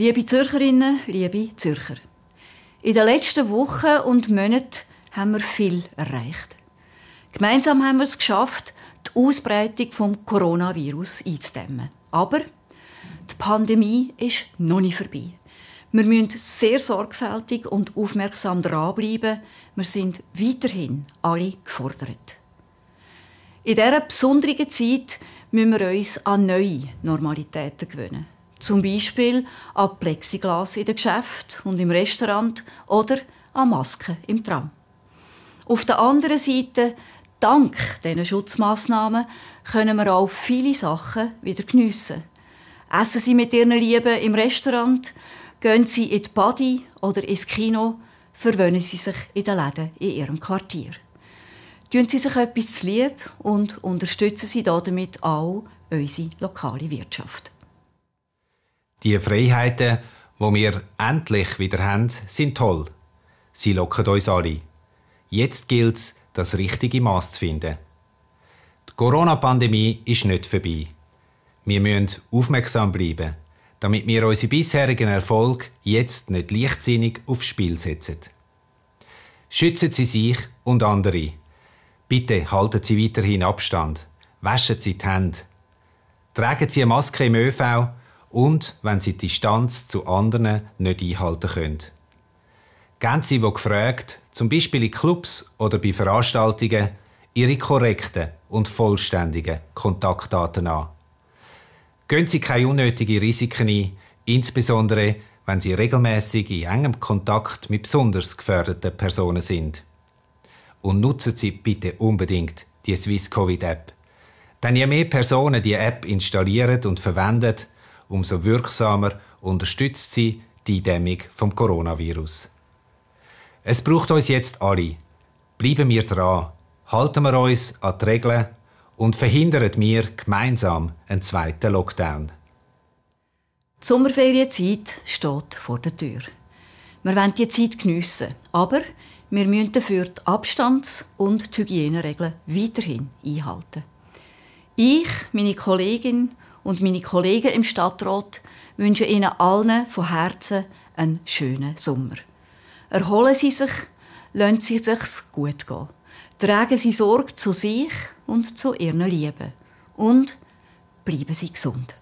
Liebe Zürcherinnen, liebe Zürcher, in den letzten Wochen und Monaten haben wir viel erreicht. Gemeinsam haben wir es geschafft, die Ausbreitung des Coronavirus einzudämmen. Aber die Pandemie ist noch nicht vorbei. Wir müssen sehr sorgfältig und aufmerksam dranbleiben. Wir sind weiterhin alle gefordert. In dieser besonderen Zeit müssen wir uns an neue Normalitäten gewöhnen. Zum Beispiel an Plexiglas in den Geschäften und im Restaurant oder an Masken im Tram. Auf der anderen Seite, dank diesen Schutzmaßnahmen können wir auch viele Sachen wieder geniessen. Essen Sie mit Ihren Lieben im Restaurant, gehen Sie in die Body oder ins Kino, verwöhnen Sie sich in den Läden in Ihrem Quartier. Tun Sie sich etwas lieb und unterstützen Sie damit auch unsere lokale Wirtschaft. Die Freiheiten, wo wir endlich wieder haben, sind toll. Sie locken uns alle. Jetzt gilt es, das richtige Maß zu finden. Die Corona-Pandemie ist nicht vorbei. Wir müssen aufmerksam bleiben, damit wir unseren bisherigen Erfolg jetzt nicht leichtsinnig aufs Spiel setzen. Schützen Sie sich und andere. Bitte halten Sie weiterhin Abstand. Waschen Sie die Hände. Tragen Sie eine Maske im ÖV und wenn sie die Distanz zu anderen nicht einhalten können. Geben Sie, wo gefragt, zum Beispiel in Clubs oder bei Veranstaltungen, Ihre korrekten und vollständigen Kontaktdaten an. Gehen Sie keine unnötigen Risiken ein, insbesondere wenn Sie regelmäßig in engem Kontakt mit besonders gefährdeten Personen sind. Und nutzen Sie bitte unbedingt die Swiss Covid App. Denn je mehr Personen die App installieren und verwenden, umso wirksamer unterstützt sie die Dämmung vom Coronavirus. Es braucht uns jetzt alle. Bleiben wir dran, halten wir uns an die Regeln und verhindern wir gemeinsam einen zweiten Lockdown. Die Sommerferienzeit steht vor der Tür. Wir wollen die Zeit geniessen, aber wir müssen dafür die Abstands- und die Hygieneregeln weiterhin einhalten. Ich, meine Kollegin und meine Kollegen im Stadtrat wünschen Ihnen allen von Herzen einen schönen Sommer. Erholen Sie sich, lassen Sie sich gut gehen. Tragen Sie Sorge zu sich und zu Ihren Lieben. Und bleiben Sie gesund.